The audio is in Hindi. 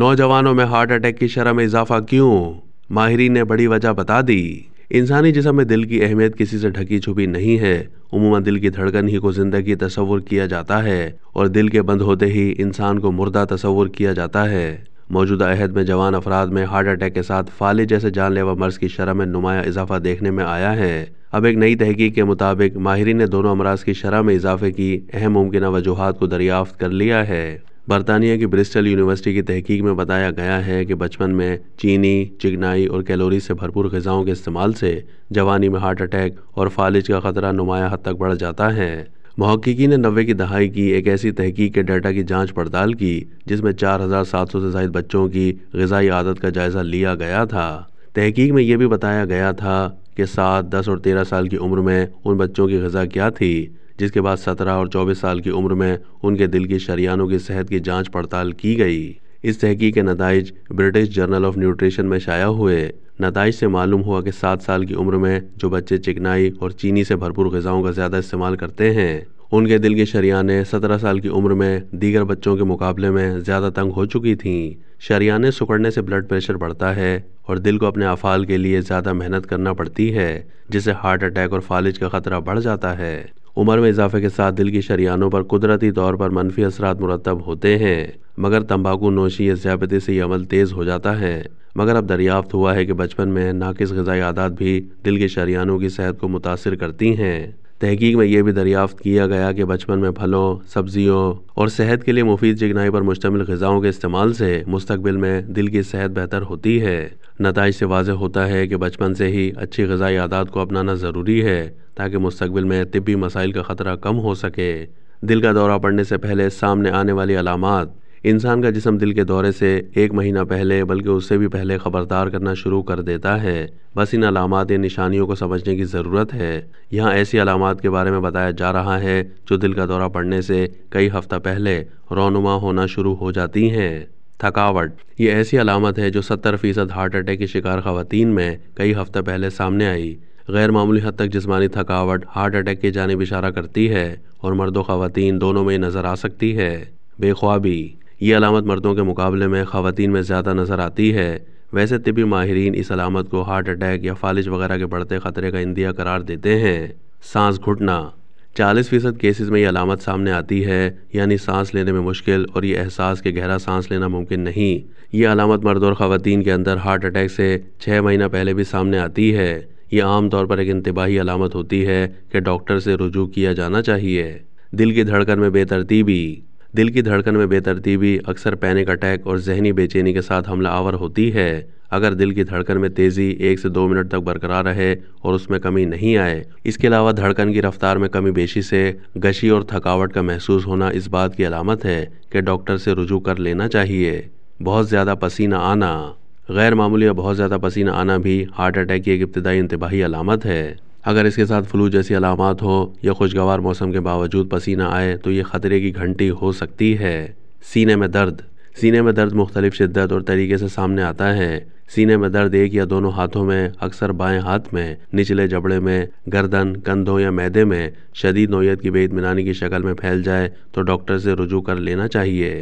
नौजवानों में हार्ट अटैक की शरह में इजाफा क्यों माहरीन ने बड़ी वजह बता दी इंसानी जिसम में दिल की अहमियत किसी से ढकी छुपी नहीं है उमूमा दिल की धड़कन ही को जिंदगी तस्वुर किया जाता है और दिल के बंद होते ही इंसान को मुर्दा तस्वुर किया जाता है मौजूदा अहद में जवान अफराद में हार्ट अटैक के साथ फाले जैसे जानलेवा मर्ज की शरह में नुमाया इजाफा देखने में आया है अब एक नई तहकीक के मुताबिक माहरीन ने दोनों अमराज की शरह में इजाफे की अहम मुमकिन वजूहत को दरियाफ्त कर लिया है बरतानिया की ब्रिस्टल यूनिवर्सिटी की तहकीक में बताया गया है कि बचपन में चीनी चिकनाई और कैलोरी से भरपूर गज़ाओं के इस्तेमाल से जवानी में हार्ट अटैक और फालिज का ख़तरा नुमाया हद तक बढ़ जाता है महक्की ने नबे की दहाई की एक ऐसी तहकीक के डाटा की जांच पड़ताल की जिसमें 4,700 से जायद बच्चों की गज़ाई आदत का जायज़ा लिया गया था तहकीक में यह भी बताया गया था कि सात दस और तेरह साल की उम्र में उन बच्चों की गज़ा क्या थी जिसके बाद सत्रह और चौबीस साल की उम्र में उनके दिल की शरियानों की सेहत की जाँच पड़ताल की गई इस तहकीक के नतज ब्रिटिश जर्नल ऑफ न्यूट्रिशन में शाया हुए नतज से मालूम हुआ कि सात साल की उम्र में जो बच्चे चिकनाई और चीनी से भरपूर गज़ाओं का ज़्यादा इस्तेमाल करते हैं उनके दिल के शरियाने सत्रह साल की उम्र में दीगर बच्चों के मुकाबले में ज़्यादा तंग हो चुकी थीं शरियाने सुकड़ने से ब्लड प्रेशर बढ़ता है और दिल को अपने अफाल के लिए ज़्यादा मेहनत करना पड़ती है जिससे हार्ट अटैक और फालिज का ख़तरा बढ़ जाता है उम्र में इजाफे के साथ दिल की शरियानों पर कुदरती तौर पर मनफी असरा मुरतब होते हैं मगर तम्बाकू नोशी या ज्यापति से यह अमल तेज़ हो जाता है मगर अब दरियाफ्त हुआ है कि बचपन में नाकिस गजाई आदात भी दिल के शरियानों की सेहत को मुतासर करती हैं तहकीक में यह भी दरियाफ्त किया गया कि बचपन में फलों सब्जियों और सेहत के लिए मुफीद चिकनाई पर मुश्तमिल गज़ाओं के इस्तेमाल से मुस्तबिल में दिल की सेहत बेहतर होती है नतज से वाज होता है कि बचपन से ही अच्छी गज़ाई आदात को अपनाना ज़रूरी है ताकि मुस्तबिल में तबी मसाइल का ख़तरा कम हो सके दिल का दौरा पड़ने से पहले सामने आने वाली अलामत इंसान का जिसम दिल के दौरे से एक महीना पहले बल्कि उससे भी पहले ख़बरदार करना शुरू कर देता है बस इन अलामत या निशानियों को समझने की ज़रूरत है यहाँ ऐसी अलामत के बारे में बताया जा रहा है जो दिल का दौरा पड़ने से कई हफ़्ता पहले रोनुमा होना शुरू हो जाती हैं थकावट ये ऐसी अलामत है जो सत्तर फ़ीसद हार्ट अटैक की शिकार खवतान में कई हफ़्ते पहले सामने आई गैर मामूली हद तक जिसमानी थकावट हार्ट अटैक की जानब इशारा करती है और मर्द ख़वान दोनों में नज़र आ सकती है बेख्वाबी ये अलामत मर्दों के मुकाबले में ख़वान में ज़्यादा नज़र आती है वैसे तबी तो माहरीन इस अलामत को हार्ट अटैक या फालिज वगैरह के बढ़ते ख़तरे का इंदिया करार देते हैं सांस घुटना चालीस फ़ीसद केसेज में ये अलामत सामने आती है यानी सांस लेने में मुश्किल और ये एहसास के गहरा सांस लेना मुमकिन नहीं ये अलामत मर्द और ख़वान के अंदर हार्ट अटैक से छः महीना पहले भी सामने आती है ये आम तौर पर एक इंतबाही अलामत होती है कि डॉक्टर से रुजू किया जाना चाहिए दिल की धड़कन में बेतरतीबी दिल की धड़कन में बेतरतीबी अक्सर पैनिक अटैक और जहनी बेचैनी के साथ हमला आवर होती है अगर दिल की धड़कन में तेज़ी एक से दो मिनट तक बरकरार रहे और उसमें कमी नहीं आए इसके अलावा धड़कन की रफ्तार में कमी बेशी से गशी और थकावट का महसूस होना इस बात की अलामत है कि डॉक्टर से रुजू कर लेना चाहिए बहुत ज़्यादा पसीना आना गैर मामूली या बहुत ज़्यादा पसीना आना भी हार्ट अटैक की एक इब्तदाई इंतबाही अलामत है अगर इसके साथ फ्लू जैसी अलामत हो या खुशगवार मौसम के बावजूद पसीना आए तो ये ख़तरे की घंटी हो सकती है सीने में दर्द सीने में दर्द मुख्तलिफ शिद्दत और तरीके से सामने आता है सीने में दर्द एक या दोनों हाथों में अक्सर बाएं हाथ में निचले जबड़े में गर्दन कंधों या मैदे में शदीद नोयत की बेतमिनानी की शक्ल में फैल जाए तो डॉक्टर से रुजू कर लेना चाहिए